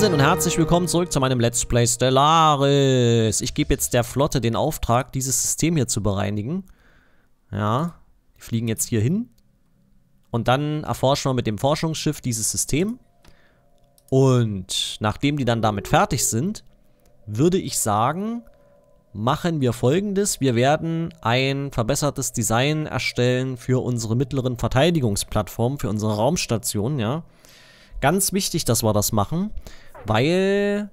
Hansen und herzlich willkommen zurück zu meinem Let's Play Stellaris. Ich gebe jetzt der Flotte den Auftrag, dieses System hier zu bereinigen. Ja, die fliegen jetzt hier hin. Und dann erforschen wir mit dem Forschungsschiff dieses System. Und nachdem die dann damit fertig sind, würde ich sagen, machen wir folgendes. Wir werden ein verbessertes Design erstellen für unsere mittleren Verteidigungsplattformen, für unsere Raumstation, ja. Ganz wichtig, dass wir das machen. Weil...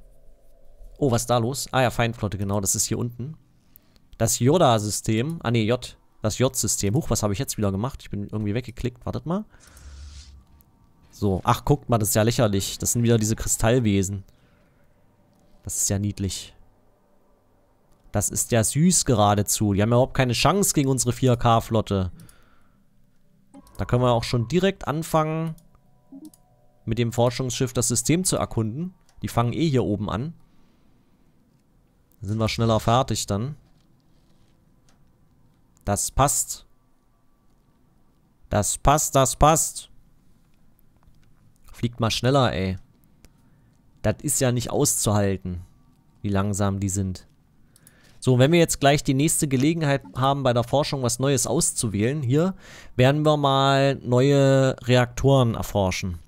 Oh, was ist da los? Ah ja, Feindflotte, genau, das ist hier unten. Das Yoda-System. Ah ne, J. Das J-System. Huch, was habe ich jetzt wieder gemacht? Ich bin irgendwie weggeklickt. Wartet mal. So, ach, guckt mal, das ist ja lächerlich. Das sind wieder diese Kristallwesen. Das ist ja niedlich. Das ist ja süß geradezu. Die haben ja überhaupt keine Chance gegen unsere 4K-Flotte. Da können wir auch schon direkt anfangen, mit dem Forschungsschiff das System zu erkunden. Die fangen eh hier oben an. Dann sind wir schneller fertig dann. Das passt. Das passt, das passt. Fliegt mal schneller, ey. Das ist ja nicht auszuhalten, wie langsam die sind. So, wenn wir jetzt gleich die nächste Gelegenheit haben, bei der Forschung was Neues auszuwählen, hier werden wir mal neue Reaktoren erforschen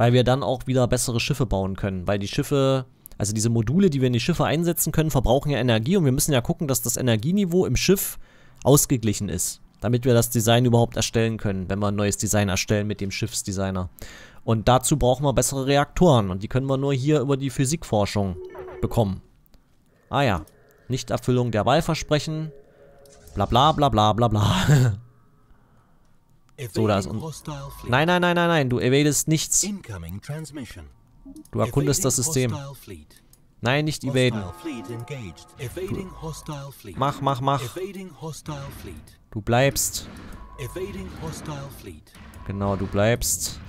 weil wir dann auch wieder bessere Schiffe bauen können, weil die Schiffe, also diese Module, die wir in die Schiffe einsetzen können, verbrauchen ja Energie und wir müssen ja gucken, dass das Energieniveau im Schiff ausgeglichen ist, damit wir das Design überhaupt erstellen können, wenn wir ein neues Design erstellen mit dem Schiffsdesigner. Und dazu brauchen wir bessere Reaktoren und die können wir nur hier über die Physikforschung bekommen. Ah ja, Nichterfüllung der Wahlversprechen, bla bla bla bla bla bla. So da ist und. Nein, nein, nein, nein, nein. Du evadest nichts. Du erkundest das System. Nein, nicht evaden. Du mach, mach, mach. Du bleibst. Genau, du bleibst.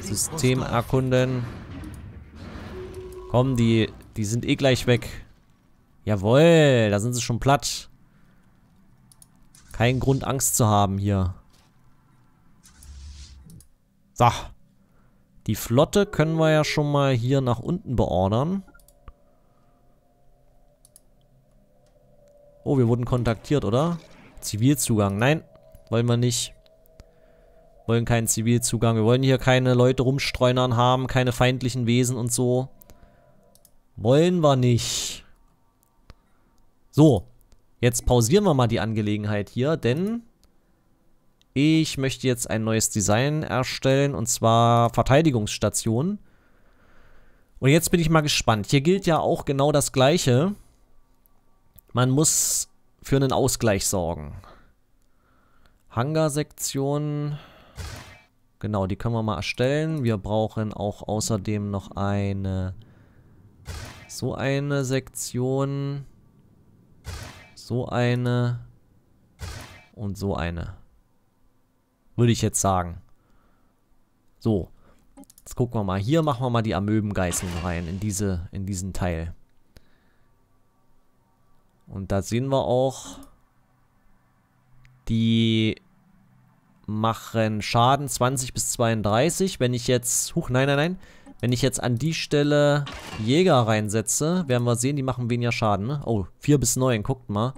System erkunden. Komm, die, die sind eh gleich weg. Jawohl, da sind sie schon platt. Kein Grund, Angst zu haben hier. Da. Die Flotte können wir ja schon mal hier nach unten beordern. Oh, wir wurden kontaktiert, oder? Zivilzugang. Nein, wollen wir nicht. Wollen keinen Zivilzugang. Wir wollen hier keine Leute rumstreunern haben, keine feindlichen Wesen und so. Wollen wir nicht. So, jetzt pausieren wir mal die Angelegenheit hier, denn ich möchte jetzt ein neues Design erstellen und zwar Verteidigungsstation. Und jetzt bin ich mal gespannt. Hier gilt ja auch genau das gleiche. Man muss für einen Ausgleich sorgen. Hangar-Sektion. Genau, die können wir mal erstellen. Wir brauchen auch außerdem noch eine... So eine Sektion. So eine. Und so eine würde ich jetzt sagen. So, jetzt gucken wir mal. Hier machen wir mal die Amöbengeißeln rein, in, diese, in diesen Teil. Und da sehen wir auch, die machen Schaden 20 bis 32. Wenn ich jetzt, huch, nein, nein, nein. Wenn ich jetzt an die Stelle Jäger reinsetze, werden wir sehen, die machen weniger Schaden. Ne? Oh, 4 bis 9, guckt mal.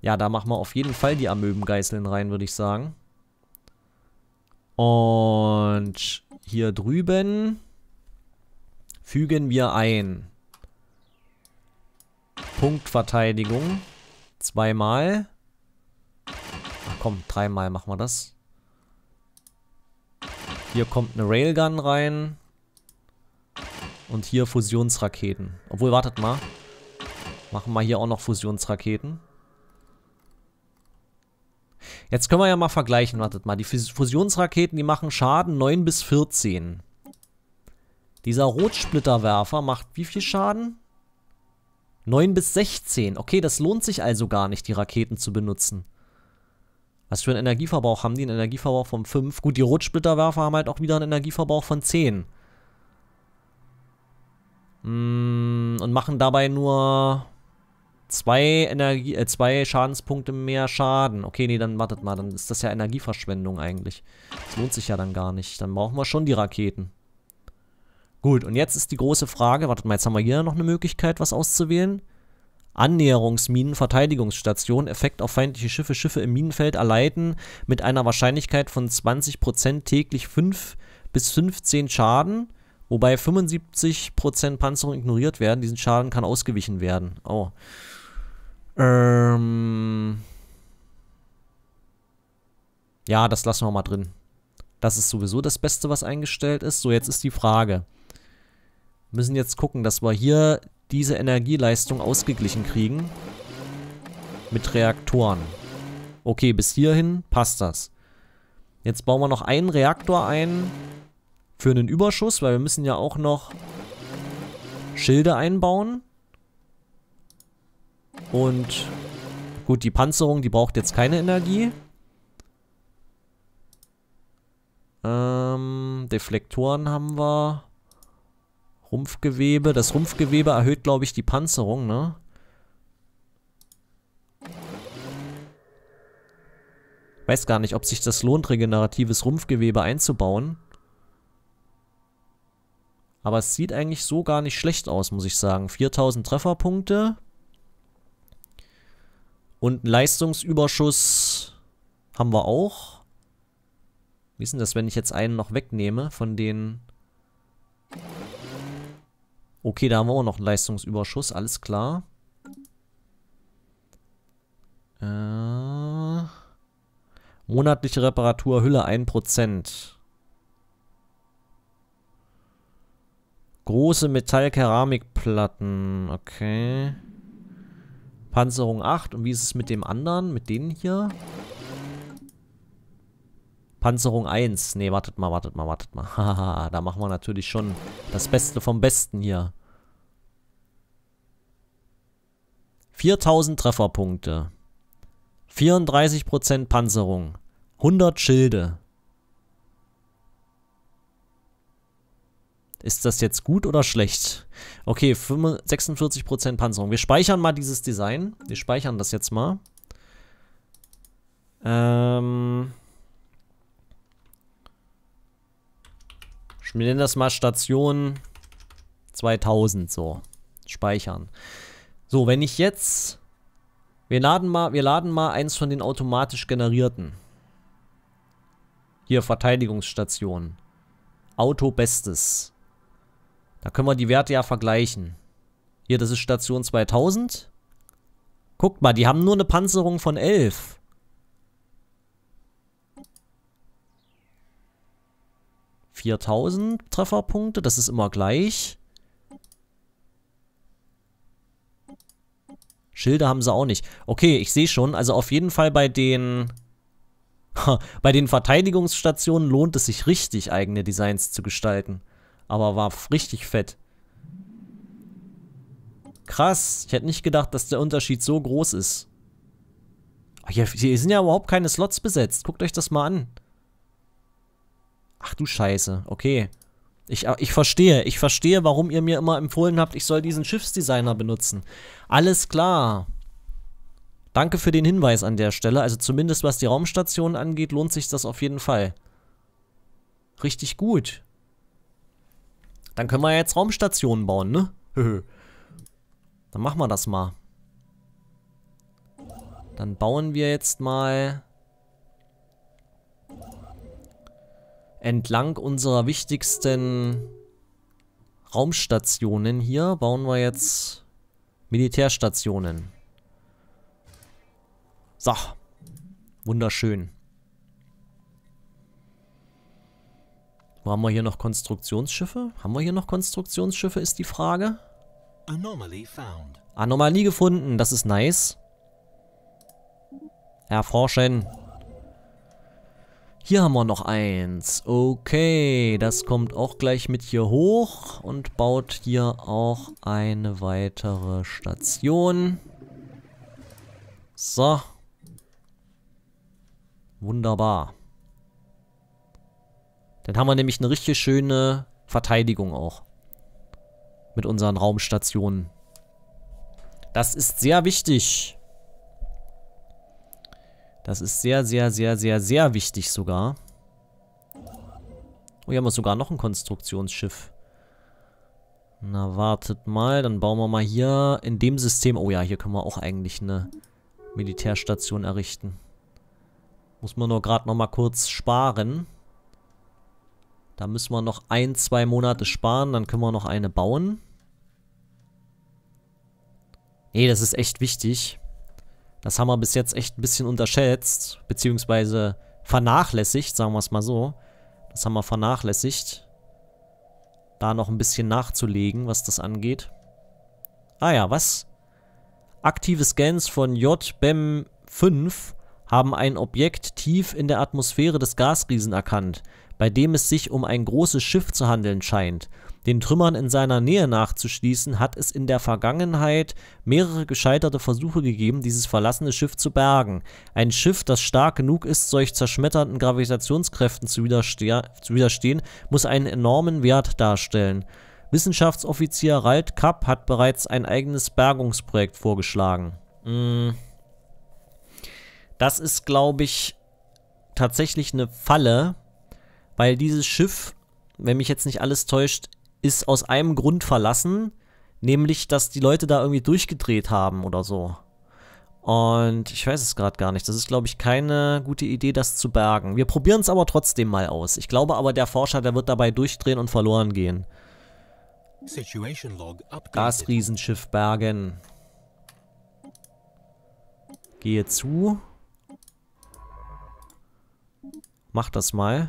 Ja, da machen wir auf jeden Fall die Amöbengeißeln rein, würde ich sagen. Und hier drüben fügen wir ein. Punktverteidigung. Zweimal. Ach komm, dreimal machen wir das. Hier kommt eine Railgun rein. Und hier Fusionsraketen. Obwohl, wartet mal. Machen wir hier auch noch Fusionsraketen. Jetzt können wir ja mal vergleichen, wartet mal. Die Fusionsraketen, die machen Schaden 9 bis 14. Dieser Rotsplitterwerfer macht wie viel Schaden? 9 bis 16. Okay, das lohnt sich also gar nicht, die Raketen zu benutzen. Was für einen Energieverbrauch haben die? Einen Energieverbrauch von 5. Gut, die Rotsplitterwerfer haben halt auch wieder einen Energieverbrauch von 10. Hm, und machen dabei nur zwei, Energie, äh, zwei Schadenspunkte mehr Schaden. Okay, nee, dann wartet mal, dann ist das ja Energieverschwendung eigentlich. Das lohnt sich ja dann gar nicht. Dann brauchen wir schon die Raketen. Gut, und jetzt ist die große Frage, wartet mal, jetzt haben wir hier noch eine Möglichkeit, was auszuwählen. Annäherungsminen, Verteidigungsstation, Effekt auf feindliche Schiffe, Schiffe im Minenfeld erleiden mit einer Wahrscheinlichkeit von 20% täglich 5 bis 15 Schaden, wobei 75% Panzerung ignoriert werden. Diesen Schaden kann ausgewichen werden. Oh. Ähm. Ja, das lassen wir mal drin. Das ist sowieso das Beste, was eingestellt ist. So, jetzt ist die Frage. Wir müssen jetzt gucken, dass wir hier diese Energieleistung ausgeglichen kriegen. Mit Reaktoren. Okay, bis hierhin passt das. Jetzt bauen wir noch einen Reaktor ein für einen Überschuss, weil wir müssen ja auch noch Schilde einbauen. Und gut, die Panzerung, die braucht jetzt keine Energie. Ähm, Deflektoren haben wir. Rumpfgewebe. Das Rumpfgewebe erhöht, glaube ich, die Panzerung, ne? Weiß gar nicht, ob sich das lohnt, regeneratives Rumpfgewebe einzubauen. Aber es sieht eigentlich so gar nicht schlecht aus, muss ich sagen. 4000 Trefferpunkte. Und einen Leistungsüberschuss haben wir auch. Wie ist denn das, wenn ich jetzt einen noch wegnehme von den... Okay, da haben wir auch noch einen Leistungsüberschuss, alles klar. Äh, monatliche Reparaturhülle 1%. Große Metallkeramikplatten, okay. Panzerung 8. Und wie ist es mit dem anderen? Mit denen hier? Panzerung 1. Ne, wartet mal, wartet mal, wartet mal. Haha, da machen wir natürlich schon das Beste vom Besten hier. 4000 Trefferpunkte. 34% Panzerung. 100 Schilde. Ist das jetzt gut oder schlecht? Okay, 46% Panzerung. Wir speichern mal dieses Design. Wir speichern das jetzt mal. Ähm... Wir nennen das mal Station 2000, so. Speichern. So, wenn ich jetzt... Wir laden mal, wir laden mal eins von den automatisch generierten. Hier, Verteidigungsstation. Auto Bestes. Da können wir die Werte ja vergleichen. Hier, das ist Station 2000. Guckt mal, die haben nur eine Panzerung von 11. Viertausend Trefferpunkte, das ist immer gleich. Schilde haben sie auch nicht. Okay, ich sehe schon, also auf jeden Fall bei den bei den Verteidigungsstationen lohnt es sich richtig, eigene Designs zu gestalten. Aber war richtig fett. Krass. Ich hätte nicht gedacht, dass der Unterschied so groß ist. Hier, hier sind ja überhaupt keine Slots besetzt. Guckt euch das mal an. Ach du Scheiße. Okay. Ich, äh, ich verstehe. Ich verstehe, warum ihr mir immer empfohlen habt, ich soll diesen Schiffsdesigner benutzen. Alles klar. Danke für den Hinweis an der Stelle. Also zumindest was die Raumstation angeht, lohnt sich das auf jeden Fall. Richtig gut. Dann können wir jetzt Raumstationen bauen, ne? Dann machen wir das mal. Dann bauen wir jetzt mal entlang unserer wichtigsten Raumstationen hier bauen wir jetzt Militärstationen. So. Wunderschön. Wo haben wir hier noch Konstruktionsschiffe? Haben wir hier noch Konstruktionsschiffe, ist die Frage. Anomalie, Anomalie gefunden, das ist nice. Erforschen. Hier haben wir noch eins. Okay, das kommt auch gleich mit hier hoch und baut hier auch eine weitere Station. So. Wunderbar. Dann haben wir nämlich eine richtig schöne Verteidigung auch. Mit unseren Raumstationen. Das ist sehr wichtig. Das ist sehr, sehr, sehr, sehr, sehr wichtig sogar. Oh, hier haben wir sogar noch ein Konstruktionsschiff. Na, wartet mal. Dann bauen wir mal hier in dem System... Oh ja, hier können wir auch eigentlich eine Militärstation errichten. Muss man nur gerade nochmal kurz sparen. Da müssen wir noch ein, zwei Monate sparen, dann können wir noch eine bauen. Nee, das ist echt wichtig. Das haben wir bis jetzt echt ein bisschen unterschätzt, beziehungsweise vernachlässigt, sagen wir es mal so. Das haben wir vernachlässigt. Da noch ein bisschen nachzulegen, was das angeht. Ah ja, was? Aktive Scans von JBEM 5 haben ein Objekt tief in der Atmosphäre des Gasriesen erkannt bei dem es sich um ein großes Schiff zu handeln scheint. Den Trümmern in seiner Nähe nachzuschließen, hat es in der Vergangenheit mehrere gescheiterte Versuche gegeben, dieses verlassene Schiff zu bergen. Ein Schiff, das stark genug ist, solch zerschmetternden Gravitationskräften zu, widerste zu widerstehen, muss einen enormen Wert darstellen. Wissenschaftsoffizier Rald Kapp hat bereits ein eigenes Bergungsprojekt vorgeschlagen. Mm. Das ist, glaube ich, tatsächlich eine Falle, weil dieses Schiff, wenn mich jetzt nicht alles täuscht, ist aus einem Grund verlassen, nämlich dass die Leute da irgendwie durchgedreht haben oder so. Und ich weiß es gerade gar nicht. Das ist, glaube ich, keine gute Idee, das zu bergen. Wir probieren es aber trotzdem mal aus. Ich glaube aber, der Forscher, der wird dabei durchdrehen und verloren gehen. Gasriesenschiff bergen. Gehe zu. Mach das mal.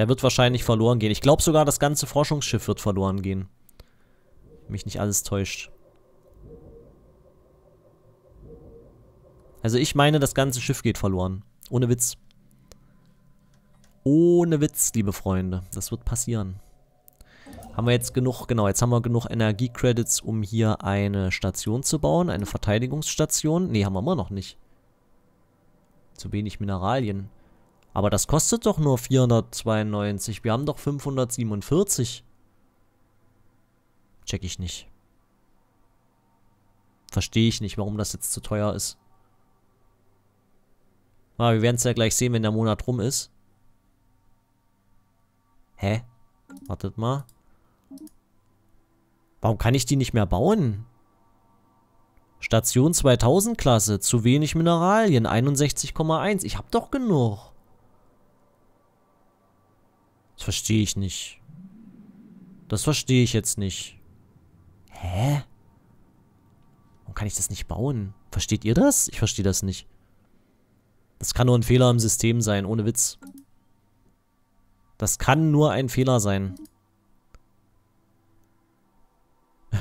Der wird wahrscheinlich verloren gehen. Ich glaube sogar, das ganze Forschungsschiff wird verloren gehen. Mich nicht alles täuscht. Also ich meine, das ganze Schiff geht verloren. Ohne Witz. Ohne Witz, liebe Freunde. Das wird passieren. Haben wir jetzt genug, genau, jetzt haben wir genug Energiecredits, um hier eine Station zu bauen. Eine Verteidigungsstation. Ne, haben wir immer noch nicht. Zu wenig Mineralien. Aber das kostet doch nur 492. Wir haben doch 547. Check ich nicht. Verstehe ich nicht, warum das jetzt zu teuer ist. Aber ah, wir werden es ja gleich sehen, wenn der Monat rum ist. Hä? Wartet mal. Warum kann ich die nicht mehr bauen? Station 2000 Klasse. Zu wenig Mineralien. 61,1. Ich habe doch genug. Das verstehe ich nicht. Das verstehe ich jetzt nicht. Hä? Warum kann ich das nicht bauen? Versteht ihr das? Ich verstehe das nicht. Das kann nur ein Fehler im System sein, ohne Witz. Das kann nur ein Fehler sein.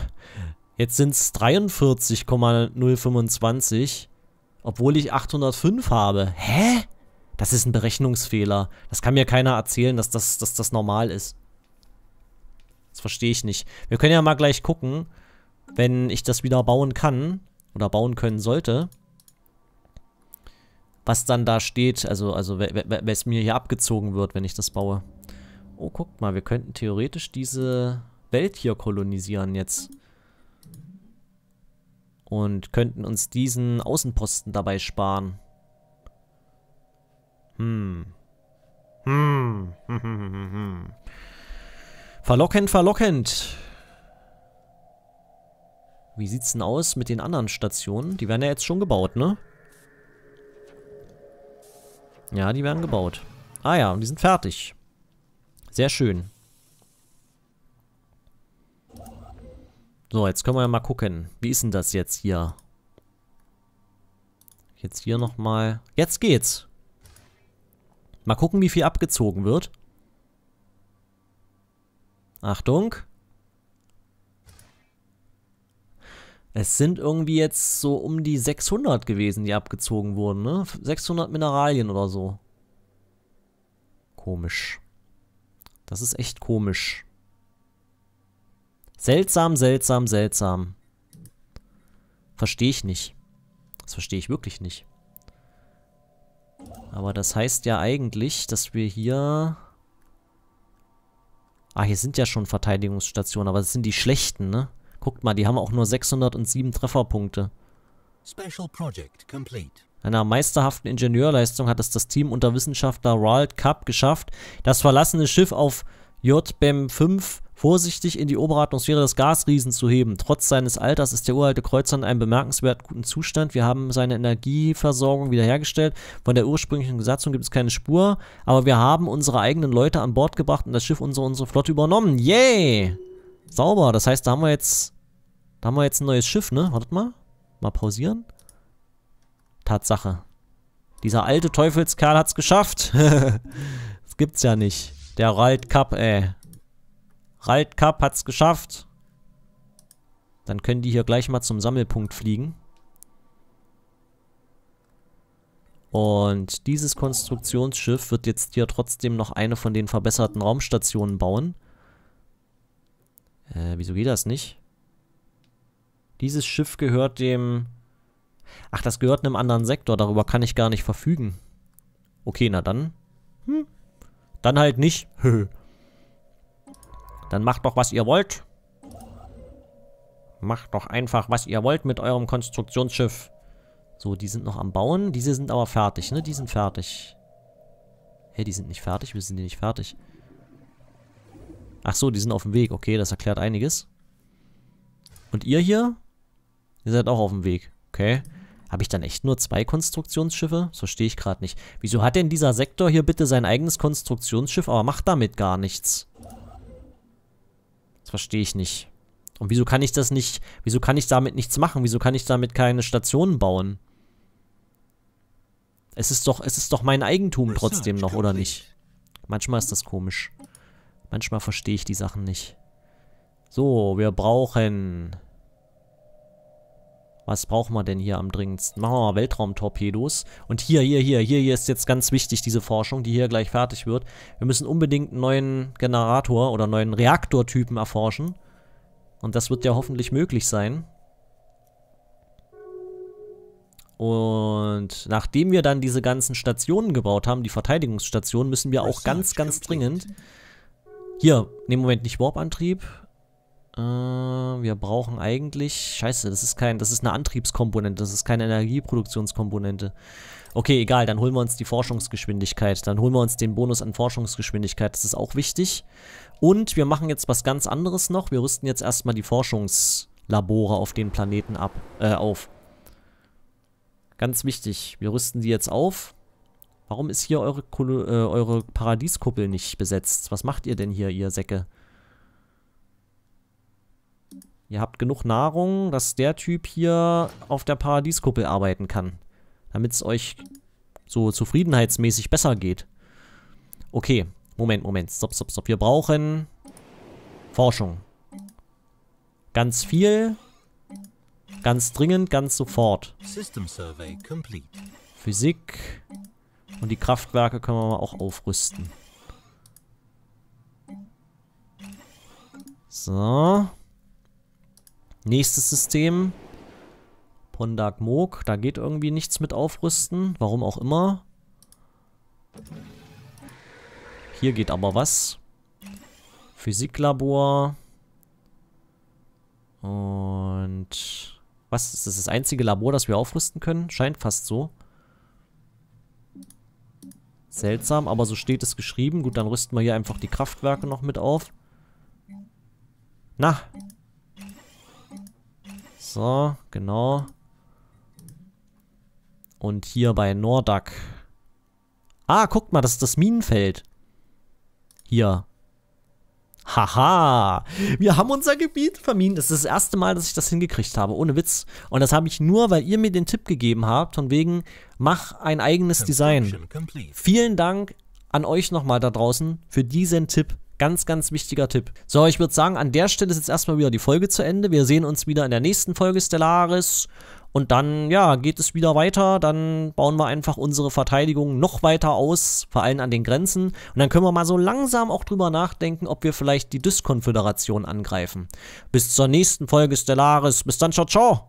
Jetzt sind es 43,025, obwohl ich 805 habe. Hä? Das ist ein Berechnungsfehler. Das kann mir keiner erzählen, dass das, dass das normal ist. Das verstehe ich nicht. Wir können ja mal gleich gucken, wenn ich das wieder bauen kann oder bauen können sollte, was dann da steht, also, also was mir hier abgezogen wird, wenn ich das baue. Oh, guckt mal, wir könnten theoretisch diese Welt hier kolonisieren jetzt. Und könnten uns diesen Außenposten dabei sparen. Hm. Hm. Verlockend, verlockend. Wie sieht's denn aus mit den anderen Stationen? Die werden ja jetzt schon gebaut, ne? Ja, die werden gebaut. Ah ja, und die sind fertig. Sehr schön. So, jetzt können wir ja mal gucken. Wie ist denn das jetzt hier? Jetzt hier nochmal. Jetzt geht's. Mal gucken, wie viel abgezogen wird. Achtung. Es sind irgendwie jetzt so um die 600 gewesen, die abgezogen wurden, ne? 600 Mineralien oder so. Komisch. Das ist echt komisch. Seltsam, seltsam, seltsam. Verstehe ich nicht. Das verstehe ich wirklich nicht. Aber das heißt ja eigentlich, dass wir hier... Ah, hier sind ja schon Verteidigungsstationen, aber das sind die schlechten, ne? Guckt mal, die haben auch nur 607 Trefferpunkte. Special Project complete. Einer meisterhaften Ingenieurleistung hat es das Team unter Wissenschaftler Ronald Cup geschafft, das verlassene Schiff auf JBEM 5 vorsichtig in die obere Atmosphäre des Gasriesen zu heben. Trotz seines Alters ist der uralte Kreuzer in einem bemerkenswert guten Zustand. Wir haben seine Energieversorgung wiederhergestellt. Von der ursprünglichen Besatzung gibt es keine Spur, aber wir haben unsere eigenen Leute an Bord gebracht und das Schiff unsere, unsere Flotte übernommen. Yay! Sauber, das heißt, da haben wir jetzt da haben wir jetzt ein neues Schiff, ne? Wartet mal. Mal pausieren. Tatsache. Dieser alte Teufelskerl hat's geschafft. das gibt's ja nicht. Der Rald Cup, ey. Ralt Cup hat's geschafft. Dann können die hier gleich mal zum Sammelpunkt fliegen. Und dieses Konstruktionsschiff wird jetzt hier trotzdem noch eine von den verbesserten Raumstationen bauen. Äh, wieso geht das nicht? Dieses Schiff gehört dem... Ach, das gehört einem anderen Sektor, darüber kann ich gar nicht verfügen. Okay, na dann. Hm. Dann halt nicht. Dann macht doch, was ihr wollt. Macht doch einfach, was ihr wollt mit eurem Konstruktionsschiff. So, die sind noch am Bauen. Diese sind aber fertig, ne? Die sind fertig. Hä, hey, die sind nicht fertig? Wir sind die nicht fertig? Ach so, die sind auf dem Weg. Okay, das erklärt einiges. Und ihr hier? Ihr seid auch auf dem Weg. Okay. Habe ich dann echt nur zwei Konstruktionsschiffe? So stehe ich gerade nicht. Wieso hat denn dieser Sektor hier bitte sein eigenes Konstruktionsschiff, aber macht damit gar nichts? Das verstehe ich nicht. Und wieso kann ich das nicht, wieso kann ich damit nichts machen? Wieso kann ich damit keine Stationen bauen? Es ist doch, es ist doch mein Eigentum trotzdem noch, oder nicht? Manchmal ist das komisch. Manchmal verstehe ich die Sachen nicht. So, wir brauchen was brauchen wir denn hier am dringendsten? Machen wir mal Weltraumtorpedos. Und hier, hier, hier, hier, hier ist jetzt ganz wichtig diese Forschung, die hier gleich fertig wird. Wir müssen unbedingt einen neuen Generator oder neuen Reaktortypen erforschen. Und das wird ja hoffentlich möglich sein. Und nachdem wir dann diese ganzen Stationen gebaut haben, die Verteidigungsstationen, müssen wir auch ganz, ganz dringend... Hier, ne Moment, nicht Warp-Antrieb. Äh, wir brauchen eigentlich... Scheiße, das ist kein... Das ist eine Antriebskomponente, das ist keine Energieproduktionskomponente. Okay, egal, dann holen wir uns die Forschungsgeschwindigkeit. Dann holen wir uns den Bonus an Forschungsgeschwindigkeit. Das ist auch wichtig. Und wir machen jetzt was ganz anderes noch. Wir rüsten jetzt erstmal die Forschungslabore auf den Planeten ab, äh, auf. Ganz wichtig. Wir rüsten die jetzt auf. Warum ist hier eure, äh, eure Paradieskuppel nicht besetzt? Was macht ihr denn hier, ihr Säcke? Ihr habt genug Nahrung, dass der Typ hier auf der Paradieskuppel arbeiten kann. Damit es euch so zufriedenheitsmäßig besser geht. Okay, Moment, Moment. Stopp, stopp, stopp. Wir brauchen Forschung. Ganz viel. Ganz dringend, ganz sofort. Physik. Und die Kraftwerke können wir auch aufrüsten. So. Nächstes System. Pondak Moog. Da geht irgendwie nichts mit aufrüsten. Warum auch immer. Hier geht aber was. Physiklabor. Und... Was? Ist das das einzige Labor, das wir aufrüsten können? Scheint fast so. Seltsam, aber so steht es geschrieben. Gut, dann rüsten wir hier einfach die Kraftwerke noch mit auf. Na, so, genau. Und hier bei Nordak. Ah, guckt mal, das ist das Minenfeld. Hier. Haha, wir haben unser Gebiet vermint. Das ist das erste Mal, dass ich das hingekriegt habe, ohne Witz. Und das habe ich nur, weil ihr mir den Tipp gegeben habt, von wegen, mach ein eigenes Design. Vielen Dank an euch nochmal da draußen für diesen Tipp. Ganz, ganz wichtiger Tipp. So, ich würde sagen, an der Stelle ist jetzt erstmal wieder die Folge zu Ende. Wir sehen uns wieder in der nächsten Folge Stellaris. Und dann, ja, geht es wieder weiter. Dann bauen wir einfach unsere Verteidigung noch weiter aus, vor allem an den Grenzen. Und dann können wir mal so langsam auch drüber nachdenken, ob wir vielleicht die Dyskonföderation angreifen. Bis zur nächsten Folge Stellaris. Bis dann, ciao, ciao!